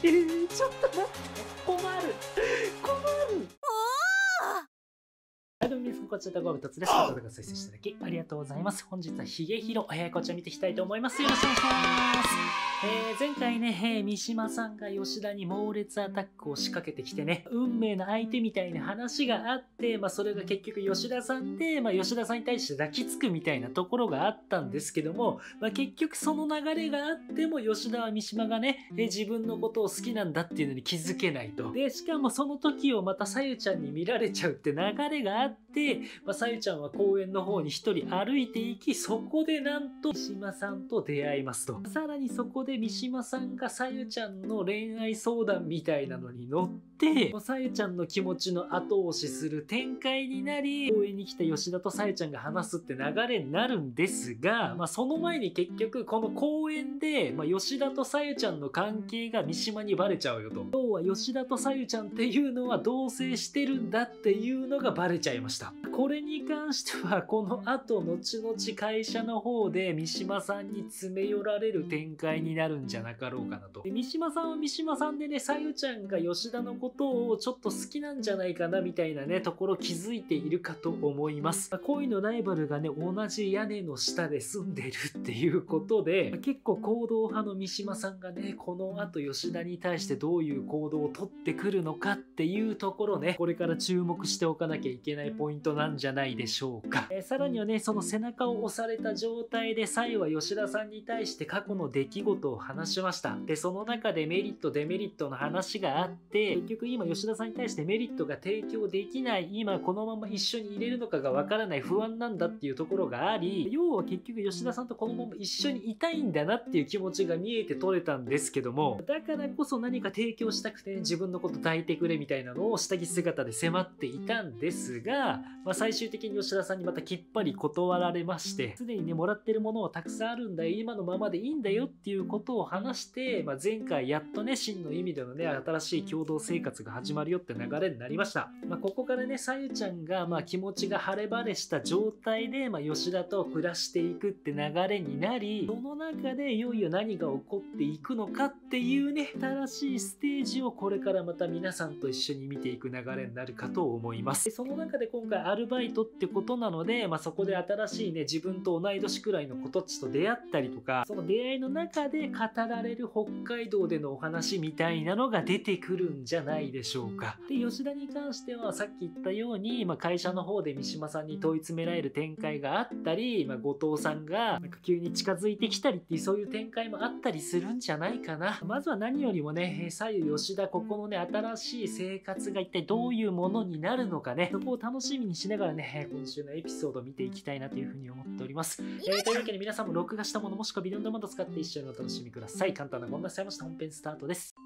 ちょっと待って困る困こちらとご無です。ご再います。ありがとうございます。本日はヒゲヒロ、えー、こちら見ていきたいと思います。よろしくお願いします。えー、前回ね、えー、三島さんが吉田に猛烈アタックを仕掛けてきてね、運命の相手みたいな話があって、まあそれが結局吉田さんで、まあ吉田さんに対して抱きつくみたいなところがあったんですけども、まあ結局その流れがあっても吉田は三島がね、えー、自分のことを好きなんだっていうのに気づけないと。で、しかもその時をまたさゆちゃんに見られちゃうって流れがあって、まあ、さゆちゃんは公園の方に一人歩いていき、そこでなんと三島さんと出会いますと。さらにそこで三島さんがさゆちゃんの恋愛相談みたいなのに乗って、ってさゆちゃんの気持ちの後押しする展開になり応援に来た吉田とさえちゃんが話すって流れになるんですが、まあ、その前に結局この公演で、まあ、吉田とさえちゃんの関係が三島にバレちゃうよと要は吉田とさゆちゃんっていうのは同棲してるんだっていうのがバレちゃいましたこれに関してはこの後後々会社の方で三島さんに詰め寄られる展開になるんじゃなかろうかなと三島さんは三島さんでねさゆちゃんが吉田のことことをちょっと好きなんじゃないかなみたいなねところ気づいているかと思います、ま恋のライバルがね同じ屋根の下で住んでるっていうことで、ま結構行動派の三島さんがねこの後吉田に対してどういう行動をとってくるのかっていうところねこれから注目しておかなきゃいけないポイントなんじゃないでしょうか、えー、さらにはねその背中を押された状態でサイは吉田さんに対して過去の出来事を話しましたでその中でメリットデメリットの話があって結局局今吉田さんに対してメリットが提供できない今このまま一緒に入れるのかがわからない不安なんだっていうところがあり要は結局吉田さんとこのまま一緒にいたいんだなっていう気持ちが見えて取れたんですけどもだからこそ何か提供したくて自分のこと抱いてくれみたいなのを下着姿で迫っていたんですが、まあ、最終的に吉田さんにまたきっぱり断られましてすでにねもらってるものはたくさんあるんだよ今のままでいいんだよっていうことを話して、まあ、前回やっとね真の意味でのね新しい共同生活活が始まるよって流れになりました。まあ、ここからね、さゆちゃんが、まあ、気持ちが晴れ晴れした状態で、まあ、吉田と暮らしていくって流れになり、その中でいよいよ何が起こっていくのかっていうね、新しいステージをこれからまた皆さんと一緒に見ていく流れになるかと思います。でその中で今回アルバイトってことなので、まあ、そこで新しいね、自分と同い年くらいの子たちと出会ったりとか、その出会いの中で語られる北海道でのお話みたいなのが出てくるんじゃないないでしょうか。で、吉田に関してはさっき言ったように、まあ、会社の方で三島さんに問い詰められる展開があったり、まあ、後藤さんがなんか急に近づいてきたりっていうそういう展開もあったりするんじゃないかな。まずは何よりもね、左右吉田、ここのね、新しい生活が一体どういうものになるのかね、そこを楽しみにしながらね、今週のエピソードを見ていきたいなというふうに思っております。えー、というわけで皆さんも録画したものもしくはビデオのまと使って一緒にお楽しみください。簡単なご案内さいました。本編スタートです。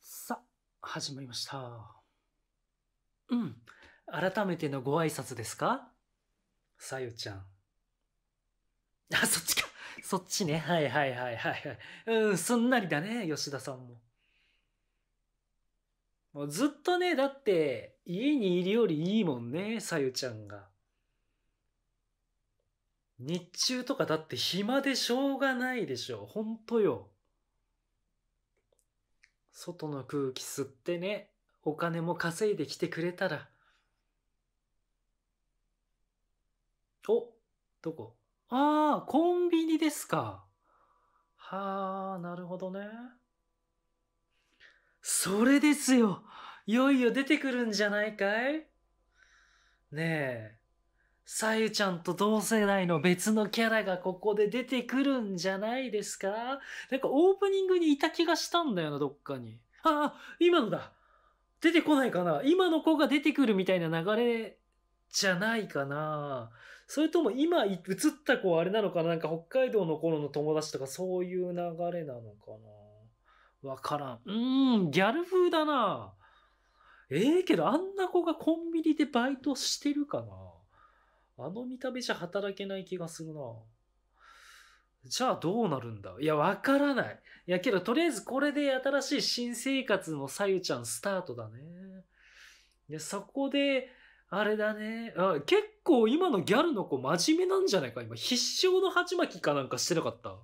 さあ、始まりました。うん。改めてのご挨拶ですかさゆちゃん。あ、そっちか。そっちね。はいはいはいはいはい。うん、すんなりだね、吉田さんも。もうずっとね、だって、家にいるよりいいもんね、さゆちゃんが。日中とかだって暇でしょうがないでしょ。ほんとよ。外の空気吸ってね、お金も稼いできてくれたら。お、どこああ、コンビニですか。はあ、なるほどね。それですよ。いよいよ出てくるんじゃないかいねえ。さゆちゃんと同世代の別のキャラがここで出てくるんじゃないですかなんかオープニングにいた気がしたんだよな、どっかに。ああ、今のだ出てこないかな今の子が出てくるみたいな流れじゃないかなそれとも今映った子はあれなのかななんか北海道の頃の友達とかそういう流れなのかなわからん。うーん、ギャル風だなええー、けどあんな子がコンビニでバイトしてるかなあの見た目じゃ働けない気がするな。じゃあどうなるんだいや、わからない。いや、けど、とりあえずこれで新しい新生活のさゆちゃんスタートだね。いや、そこで、あれだね。あ結構今のギャルの子真面目なんじゃないか今、必勝の鉢巻きかなんかしてなかった。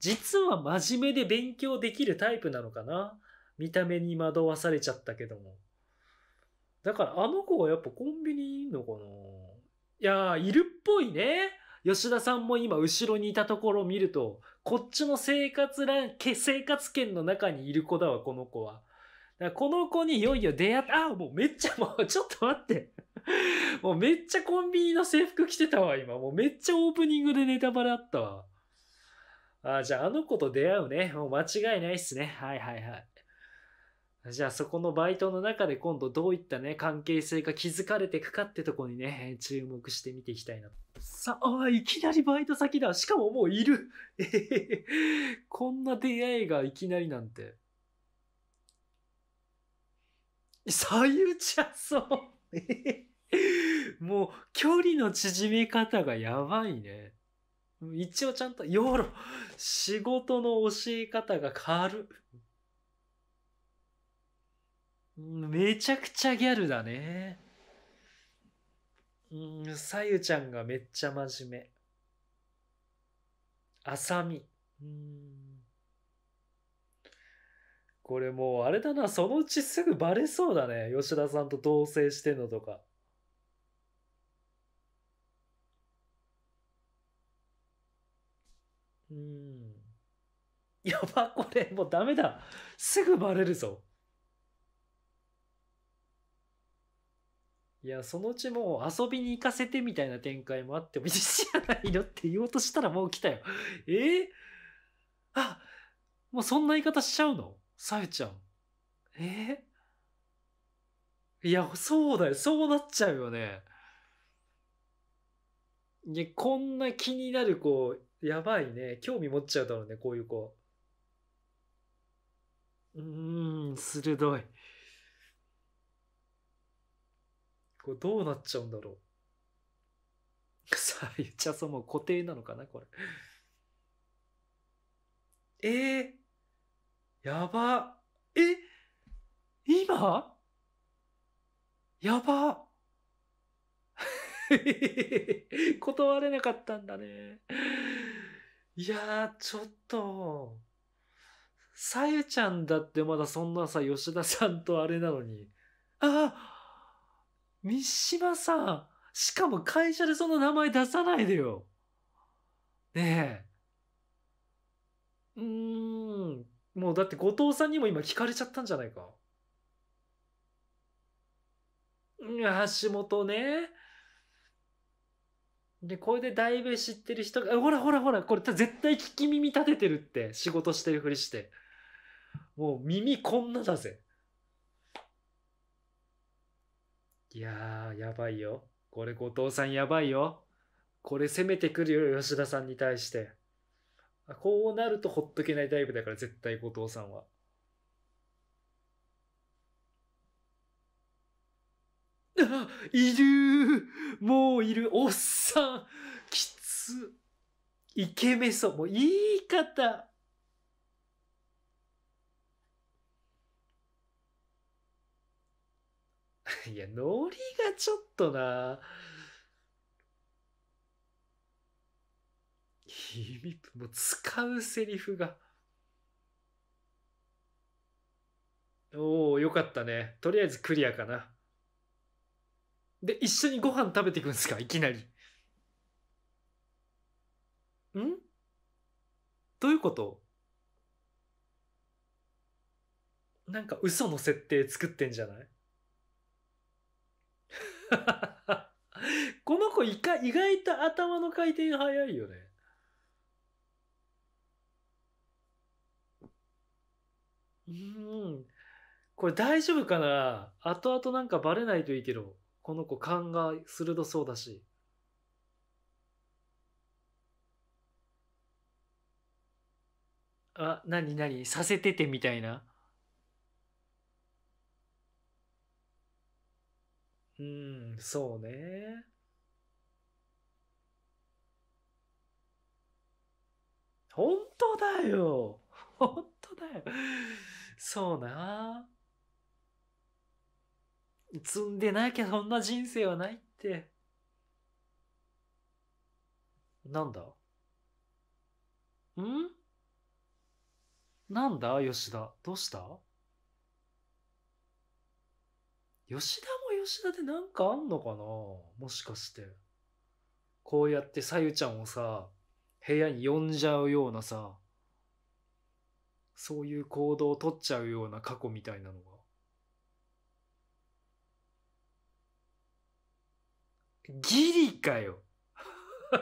実は真面目で勉強できるタイプなのかな見た目に惑わされちゃったけども。だからあの子がやっぱコンビニいんのかないやー、いるっぽいね。吉田さんも今後ろにいたところを見ると、こっちの生活ラン、生活圏の中にいる子だわ、この子は。この子にいよいよ出会った、あ、もうめっちゃもう、ちょっと待って。もうめっちゃコンビニの制服着てたわ、今。もうめっちゃオープニングでネタバレあったわ。あ、じゃああの子と出会うね。もう間違いないっすね。はいはいはい。じゃあそこのバイトの中で今度どういったね、関係性が築かれていくかってとこにね、注目して見ていきたいな。さあ、いきなりバイト先だ。しかももういる。えへへ。こんな出会いがいきなりなんて。左右ちゃそう。もう距離の縮め方がやばいね。一応ちゃんと、よろ、仕事の教え方が変わる。めちゃくちゃギャルだね。うん、さゆちゃんがめっちゃ真面目。あさみ。うん。これもうあれだな、そのうちすぐバレそうだね。吉田さんと同棲してんのとか。うん。やば、これもうダメだ。すぐバレるぞ。いや、そのうちもう遊びに行かせてみたいな展開もあってもいいじゃないのって言おうとしたらもう来たよ。えー、あ、もうそんな言い方しちゃうのさゆちゃん。えー、いや、そうだよ。そうなっちゃうよね。ね、こんな気になる子、やばいね。興味持っちゃうだろうね、こういう子。うーん、鋭い。これどうなっちゃうんだろう。さあ、ゆちゃそも固定なのかな、これ。えー、やば。え今やば。断れなかったんだね。いやー、ちょっと。さゆちゃんだってまだそんなさ、吉田さんとあれなのに。ああ三島さん、しかも会社でその名前出さないでよ。ねえ。うーん。もうだって後藤さんにも今聞かれちゃったんじゃないか。橋本ね。で、これでだいぶ知ってる人が、ほらほらほら、これ絶対聞き耳立ててるって、仕事してるふりして。もう耳こんなだぜ。いやー、やばいよ。これ、後藤さんやばいよ。これ攻めてくるよ、吉田さんに対して。こうなるとほっとけないタイプだから、絶対後藤さんは。あいるもういるおっさんきつイケメソもう言い方 いや、ノリがちょっとな。意味、もう使うセリフが。おお、よかったね。とりあえずクリアかな。で、一緒にご飯食べていくんですかいきなり。んどういうことなんか嘘の設定作ってんじゃない この子いか意外と頭の回転早いよね。うん。これ大丈夫かな後々なんかバレないといいけど、この子勘が鋭そうだし。あ、なになにさせててみたいな。うん、そうね。本当だよ。本当だよ。そうな。積んでなきゃそんな人生はないって。なんだんなんだ吉田。どうした吉田もでなんかあんのかなもしかして。こうやってさゆちゃんをさ、部屋に呼んじゃうようなさ、そういう行動をとっちゃうような過去みたいなのが。ギリかよ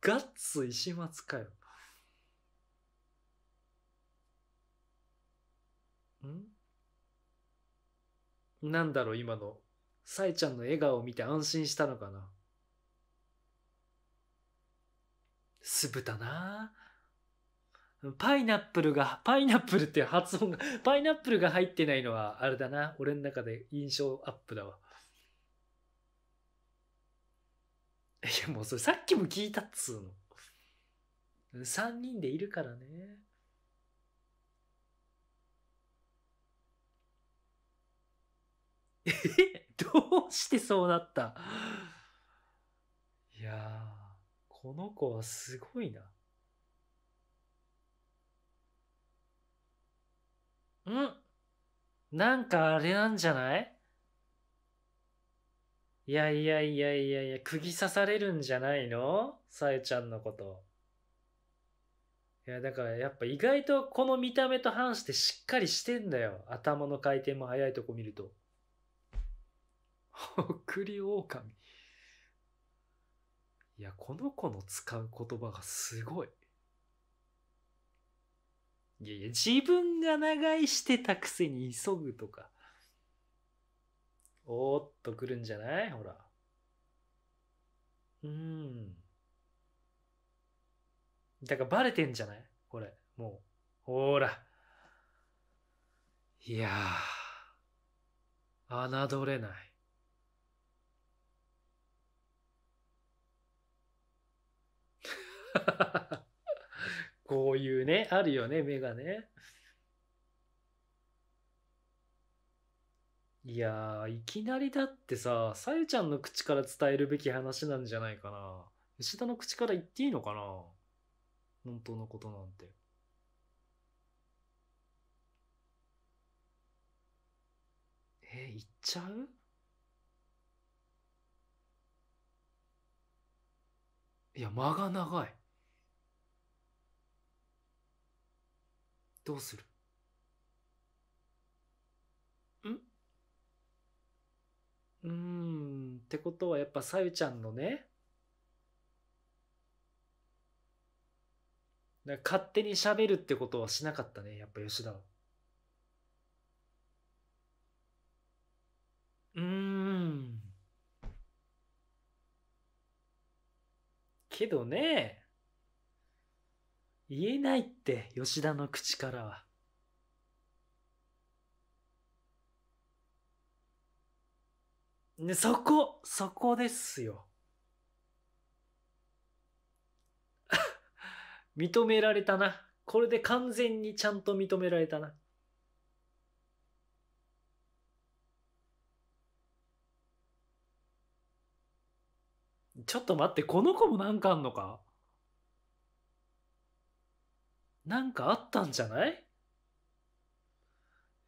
ガッツ石松かよ。んなんだろう今のさえちゃんの笑顔を見て安心したのかな。酢豚なパイナップルが、パイナップルって発音が、パイナップルが入ってないのはあれだな。俺の中で印象アップだわ。いやもうそれさっきも聞いたっつうの。3人でいるからね。え どうしてそうなったいやー、この子はすごいな。んなんかあれなんじゃないいやいやいやいやいや、釘刺されるんじゃないのさえちゃんのこと。いや、だからやっぱ意外とこの見た目と反してしっかりしてんだよ。頭の回転も速いとこ見ると。くり狼。いや、この子の使う言葉がすごい。いやいや、自分が長いしてたくせに急ぐとか。おーっと来るんじゃないほら。うん。だからバレてんじゃないこれ、もう。ほら。いやー。侮れない。こういうね、あるよね、目がね。いやいきなりだってさ、さゆちゃんの口から伝えるべき話なんじゃないかな。吉田の口から言っていいのかな本当のことなんて。え、言っちゃういや、間が長い。どうするんうーんってことはやっぱさゆちゃんのね勝手に喋るってことはしなかったねやっぱ吉田はうーんけどね言えないって吉田の口からは。そこ、そこですよ。認められたな。これで完全にちゃんと認められたな。ちょっと待って、この子もなんかあんのかなんかあったんじゃない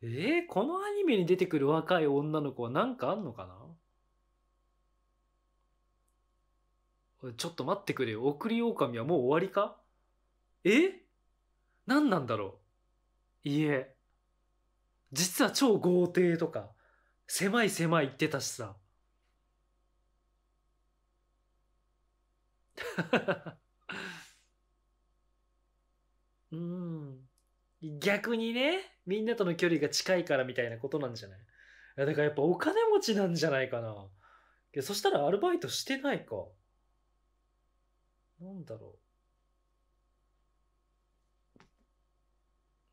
えー、このアニメに出てくる若い女の子は何かあんのかなちょっと待ってくれよ。送り狼はもう終わりかえ何なんだろういえ。実は超豪邸とか、狭い狭い言ってたしさ。うん。逆にね、みんなとの距離が近いからみたいなことなんじゃないだからやっぱお金持ちなんじゃないかな。そしたらアルバイトしてないか。なんだろ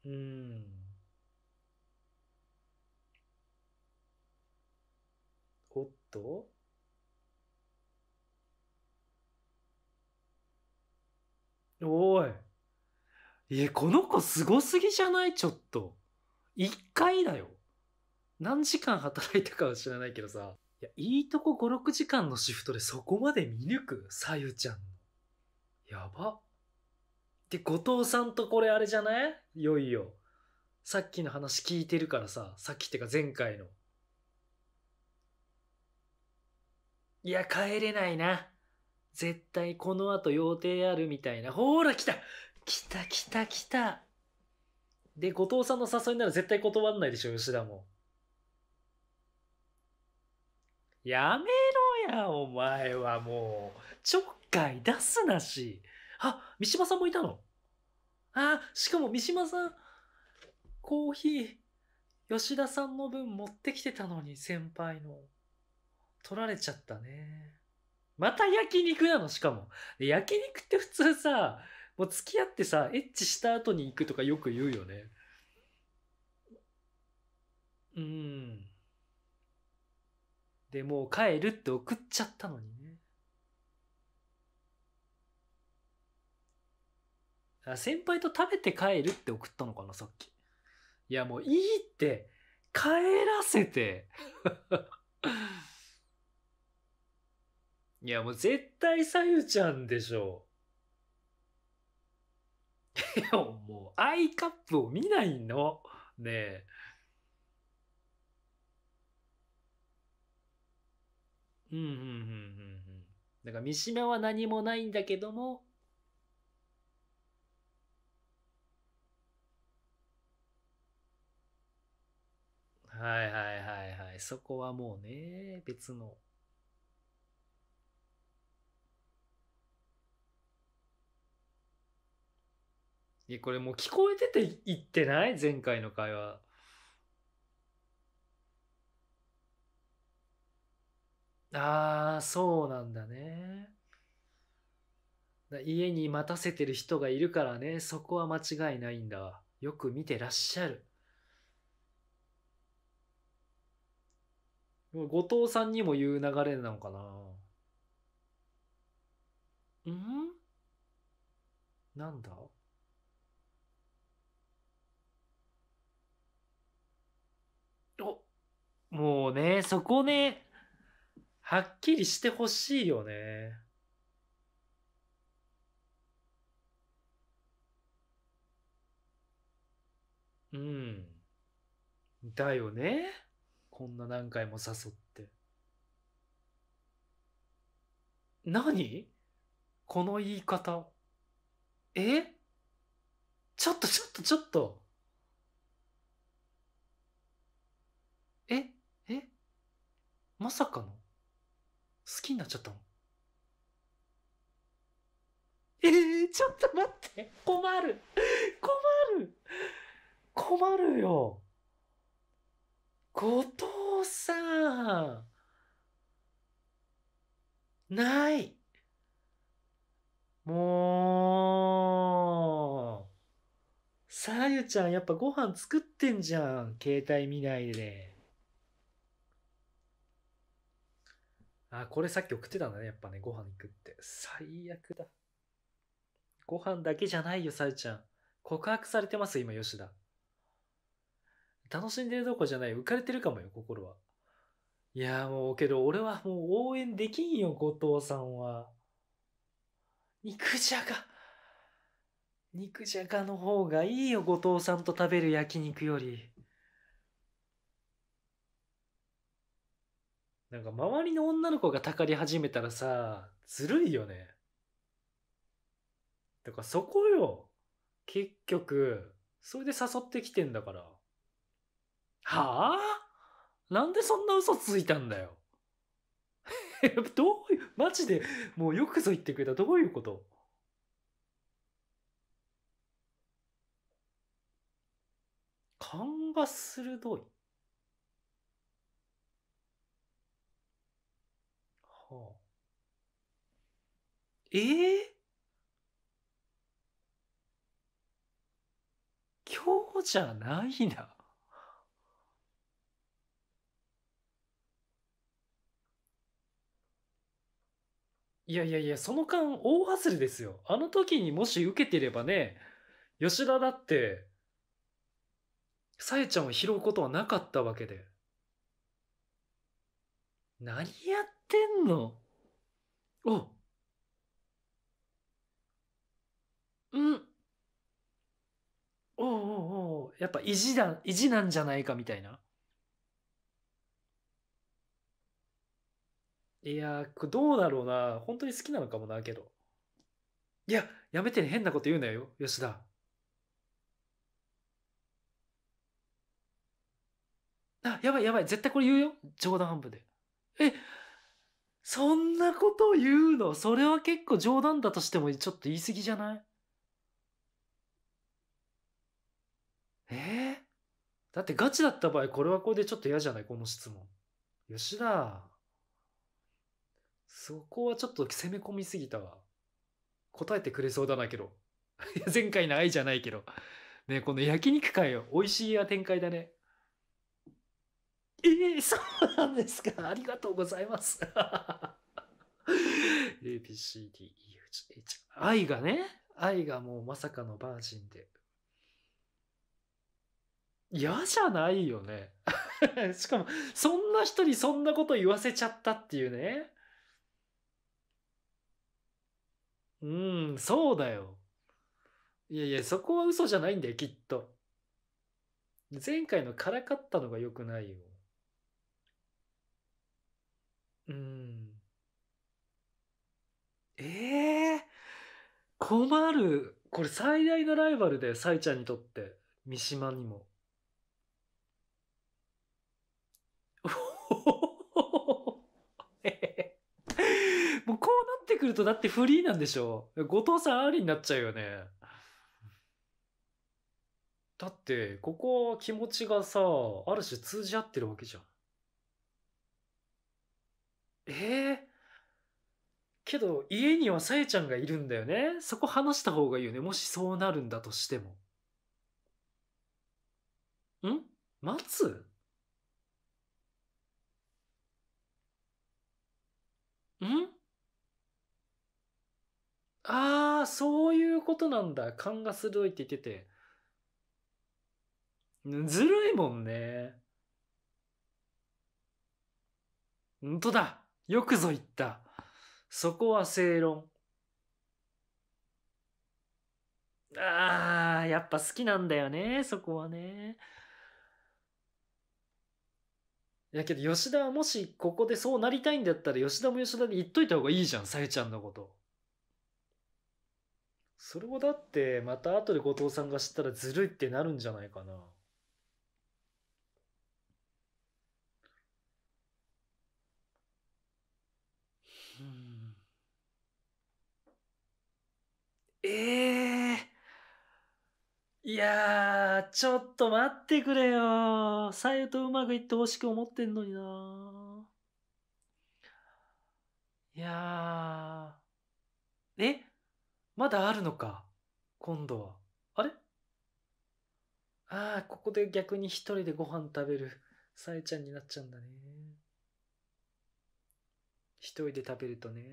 う。うん。おっとおい。え、この子すごすぎじゃないちょっと。一回だよ。何時間働いたかは知らないけどさ。いや、いいとこ5、6時間のシフトでそこまで見抜くさゆちゃんの。やば。で、後藤さんとこれあれじゃないいよいよ。さっきの話聞いてるからさ、さっきってか前回の。いや、帰れないな。絶対この後予定あるみたいな。ほーら、来た来た来た来た。で、後藤さんの誘いなら絶対断んないでしょ、吉田も。やめろや、お前はもう。ちょっかい出すなし。あ、三島さんもいたのあ、しかも三島さん、コーヒー、吉田さんの分持ってきてたのに、先輩の。取られちゃったね。また焼肉なの、しかも。焼肉って普通さ、もう付き合ってさ、エッチした後に行くとかよく言うよね。うん。で、もう帰るって送っちゃったのにね。あ先輩と食べて帰るって送ったのかな、さっき。いや、もういいって、帰らせて。いや、もう絶対さゆちゃんでしょ。いももう、アイカップを見ないの。ねえ。うんうんうんうんうん。だから三島は何もないんだけども、はいはいはいはい。そこはもうね、別の。いや、これもう聞こえてて言ってない前回の会話。ああ、そうなんだね。だ家に待たせてる人がいるからね、そこは間違いないんだ。よく見てらっしゃる。後藤さんにも言う流れなのかな。うんなんだもうね、そこね、はっきりしてほしいよね。うん。だよね。こんな何回も誘って。何この言い方。えちょっとちょっとちょっと。まさかの、好きになっちゃったの。えー、ちょっと待って。困る。困る。困るよ。後藤さん。ない。もう。さゆちゃん、やっぱご飯作ってんじゃん。携帯見ないで。あ、これさっき送ってたんだね。やっぱね、ご飯行くって。最悪だ。ご飯だけじゃないよ、さゆちゃん。告白されてます、今、吉田。楽しんでるどこじゃない。浮かれてるかもよ、心は。いやもう、けど俺はもう応援できんよ、後藤さんは。肉じゃが。肉じゃがの方がいいよ、後藤さんと食べる焼肉より。なんか周りの女の子がたかり始めたらさ、ずるいよね。だからそこよ。結局、それで誘ってきてんだから。はあなんでそんな嘘ついたんだよ。どういう、マジで、もうよくぞ言ってくれた。どういうこと勘が鋭い。はあ、ええー、今日じゃないな。いやいやいや、その間大外れですよ。あの時にもし受けてればね、吉田だって、さえちゃんを拾うことはなかったわけで。何やっってんのおうんおうおうおうやっぱ意地だ意地なんじゃないかみたいないやこれどうだろうな本当に好きなのかもなけどいややめて、ね、変なこと言うなよ吉田あやばいやばい絶対これ言うよ冗談半分でえそんなこと言うのそれは結構冗談だとしてもちょっと言い過ぎじゃないえー、だってガチだった場合、これはこれでちょっと嫌じゃないこの質問。吉田、そこはちょっと攻め込みすぎたわ。答えてくれそうだなけど。前回の愛じゃないけど。ねこの焼肉会、美味しいや展開だね。ええー、そうなんですか。ありがとうございます。ABCDEFGH。愛がね、愛がもうまさかのバージンで。嫌じゃないよね。しかも、そんな人にそんなこと言わせちゃったっていうね。うん、そうだよ。いやいや、そこは嘘じゃないんだよ、きっと。前回のからかったのが良くないよ。うん。ええ困る。これ最大のライバルで、サイちゃんにとって、三島にも。もうこうなってくるとだってフリーなんでしょ後藤さんありになっちゃうよね。だって、ここは気持ちがさ、ある種通じ合ってるわけじゃん。えー、けど家にはさえちゃんがいるんだよね。そこ話した方がいいよね。もしそうなるんだとしても。ん待つんああ、そういうことなんだ。勘が鋭いって言ってて。ずるいもんね。ほんとだ。よくぞ言った。そこは正論。ああ、やっぱ好きなんだよね、そこはね。やけど吉田はもしここでそうなりたいんだったら吉田も吉田で言っといた方がいいじゃん、さゆちゃんのこと。それをだってまた後で後藤さんが知ったらずるいってなるんじゃないかな。いやー、ちょっと待ってくれよ。さゆとうまくいってほしく思ってんのにな。いやー。えまだあるのか今度は。あれああ、ここで逆に一人でご飯食べるさゆちゃんになっちゃうんだね。一人で食べるとね。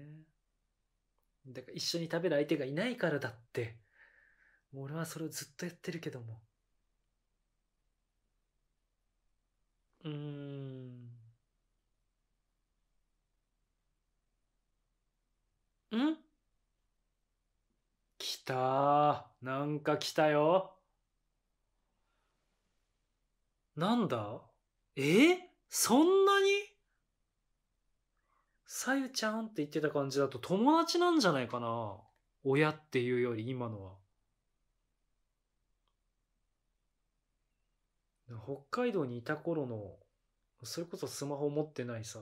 だから一緒に食べる相手がいないからだって。俺はそれをずっとやってるけども。うーん。ん来たー。なんか来たよ。なんだえそんなにさゆちゃんって言ってた感じだと友達なんじゃないかな親っていうより今のは。北海道にいた頃の、それこそスマホ持ってないさ、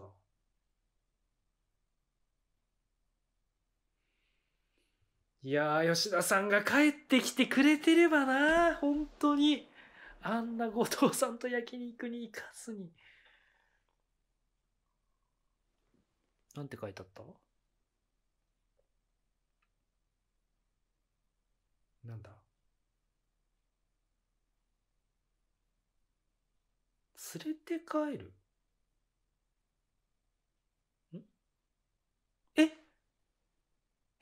いやー、吉田さんが帰ってきてくれてればな、本当に。あんな後藤さんと焼肉に行かずに。なんて書いてあったなんだ連れて帰るんえ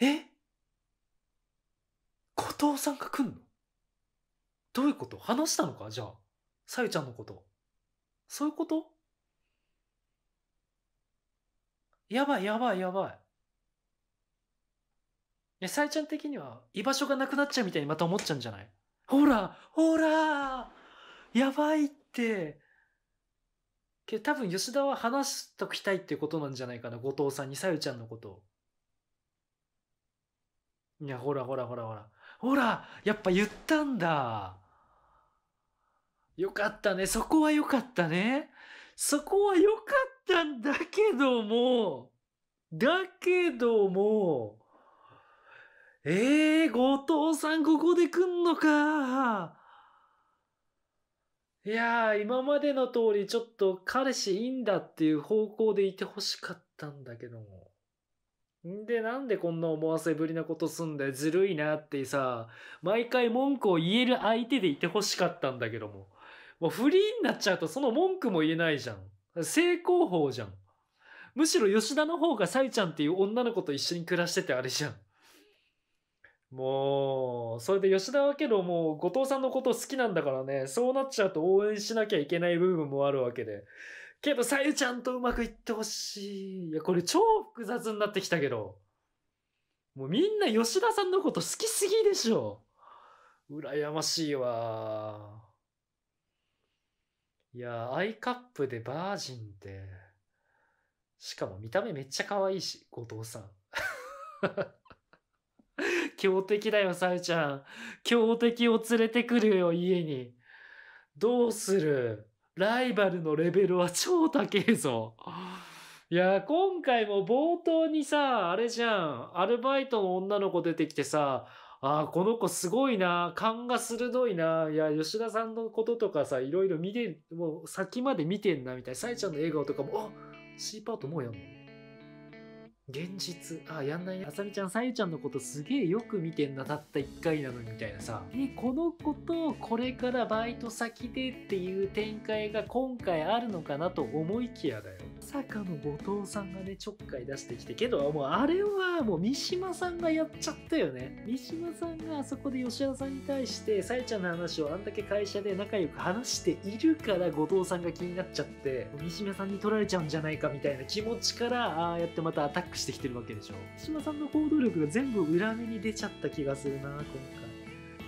え後藤さんが来んのどういうこと話したのかじゃあ、さゆちゃんのこと。そういうことやばいやばいやばい。え、さゆちゃん的には居場所がなくなっちゃうみたいにまた思っちゃうんじゃないほらほらやばいってけど多分吉田は話しときたいっていうことなんじゃないかな、後藤さんにさゆちゃんのことを。いや、ほらほらほらほら。ほらやっぱ言ったんだよかったね。そこはよかったね。そこはよかったんだけども、だけども、ええー、後藤さんここで来んのか。いやー、今までの通りちょっと彼氏いいんだっていう方向でいてほしかったんだけども。んで、なんでこんな思わせぶりなことすんだよ。ずるいなってさ、毎回文句を言える相手でいてほしかったんだけども。もうフリーになっちゃうとその文句も言えないじゃん。正攻法じゃん。むしろ吉田の方がサイちゃんっていう女の子と一緒に暮らしててあれじゃん。もう、それで吉田はけどもう後藤さんのこと好きなんだからね、そうなっちゃうと応援しなきゃいけない部分もあるわけで。けど、さゆちゃんとうまくいってほしい。いや、これ超複雑になってきたけど。もうみんな吉田さんのこと好きすぎでしょ。羨ましいわ。いや、アイカップでバージンって。しかも見た目めっちゃ可愛いし、後藤さん。強敵だよ、さゆちゃん。強敵を連れてくるよ、家に。どうするライバルのレベルは超高えぞ。いや、今回も冒頭にさ、あれじゃん、アルバイトの女の子出てきてさ、ああ、この子すごいな、勘が鋭いな、いや、吉田さんのこととかさ、いろいろ見て、もう先まで見てんな、みたいな、さえちゃんの笑顔とかも、あ C パートもうやんの現実あやんないねあさみちゃんさゆちゃんのことすげえよく見てんなたった1回なのにみたいなさえこの子とこれからバイト先でっていう展開が今回あるのかなと思いきやだよまさかの後藤さんがねちょっかい出してきてけどもうあれはもう三島さんがやっちゃったよね三島さんがあそこで吉田さんに対してさゆちゃんの話をあんだけ会社で仲良く話しているから後藤さんが気になっちゃって三島さんに取られちゃうんじゃないかみたいな気持ちからああやってまたアタックしてきてるわけでしょ島さんの行動力が全部裏目に出ちゃった気がするな今回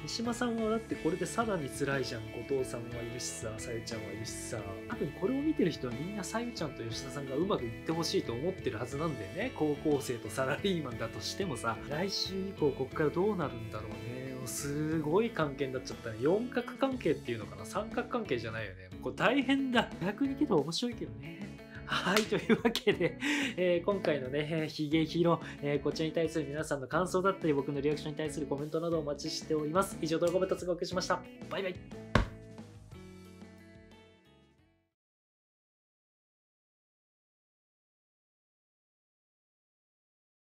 三島さんはだってこれでさらに辛いじゃん後藤さんはいるしささゆちゃんはいるしさ多分これを見てる人はみんなさゆちゃんと吉田さんがうまくいってほしいと思ってるはずなんだよね高校生とサラリーマンだとしてもさ来週以降こっからどうなるんだろうねすごい関係になっちゃったね四角関係っていうのかな三角関係じゃないよねこれ大変だ逆にけど面白いけどねはい、というわけで、えー、今回のね、悲劇の、えー、こちらに対する皆さんの感想だったり、僕のリアクションに対するコメントなどお待ちしております。以上、動画をお送りしました。バイバイ。